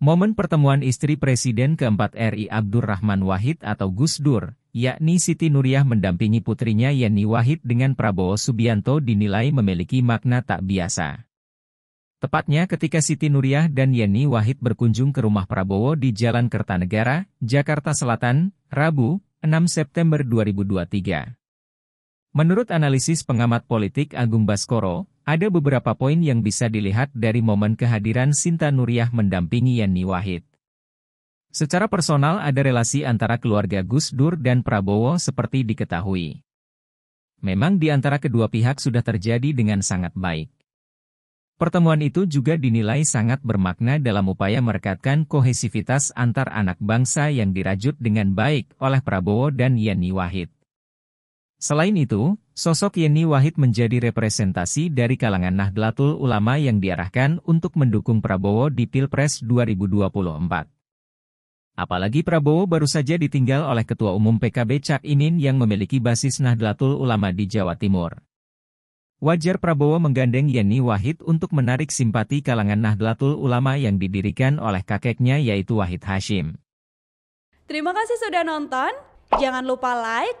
Momen pertemuan istri Presiden keempat RI Abdurrahman Wahid atau Gus Dur, yakni Siti Nuriyah mendampingi putrinya Yeni Wahid dengan Prabowo Subianto dinilai memiliki makna tak biasa. Tepatnya ketika Siti Nuriyah dan Yeni Wahid berkunjung ke rumah Prabowo di Jalan Kertanegara, Jakarta Selatan, Rabu, 6 September 2023. Menurut analisis pengamat politik Agung Baskoro, ada beberapa poin yang bisa dilihat dari momen kehadiran Sinta Nuriyah mendampingi Yani Wahid. Secara personal ada relasi antara keluarga Gus Dur dan Prabowo seperti diketahui. Memang di antara kedua pihak sudah terjadi dengan sangat baik. Pertemuan itu juga dinilai sangat bermakna dalam upaya merekatkan kohesivitas antar anak bangsa yang dirajut dengan baik oleh Prabowo dan Yani Wahid. Selain itu, sosok Yeni Wahid menjadi representasi dari kalangan Nahdlatul Ulama yang diarahkan untuk mendukung Prabowo di Pilpres 2024. Apalagi Prabowo baru saja ditinggal oleh Ketua Umum PKB Cak Imin yang memiliki basis Nahdlatul Ulama di Jawa Timur. Wajar Prabowo menggandeng Yeni Wahid untuk menarik simpati kalangan Nahdlatul Ulama yang didirikan oleh kakeknya yaitu Wahid Hashim. Terima kasih sudah nonton. Jangan lupa like,